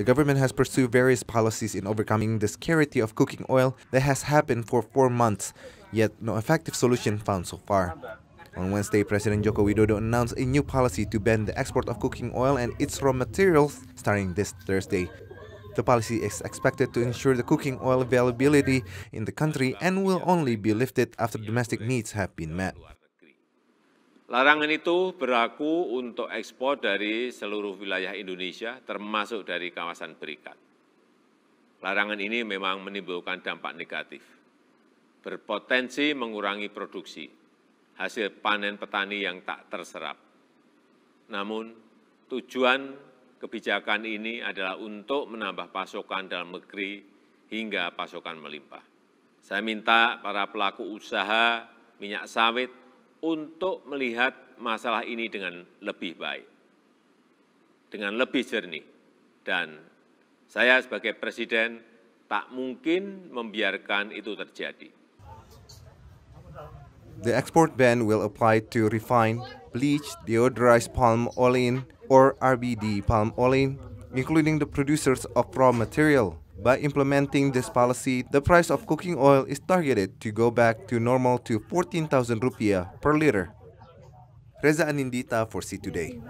The government has pursued various policies in overcoming the scarcity of cooking oil that has happened for four months, yet no effective solution found so far. On Wednesday, President Joko Widodo announced a new policy to ban the export of cooking oil and its raw materials starting this Thursday. The policy is expected to ensure the cooking oil availability in the country and will only be lifted after domestic needs have been met. Larangan itu berlaku untuk ekspor dari seluruh wilayah Indonesia, termasuk dari kawasan berikat. Larangan ini memang menimbulkan dampak negatif, berpotensi mengurangi produksi, hasil panen petani yang tak terserap. Namun, tujuan kebijakan ini adalah untuk menambah pasokan dalam negeri hingga pasokan melimpah. Saya minta para pelaku usaha minyak sawit untuk melihat masalah ini dengan lebih baik, dengan lebih jernih. Dan saya sebagai Presiden tak mungkin membiarkan itu terjadi. The export ban will apply to refined, bleached, deodorized palm olein or RBD palm olein, including the producers of raw material. By implementing this policy, the price of cooking oil is targeted to go back to normal to 14,000 rupiah per liter. Reza Anindita for C Today.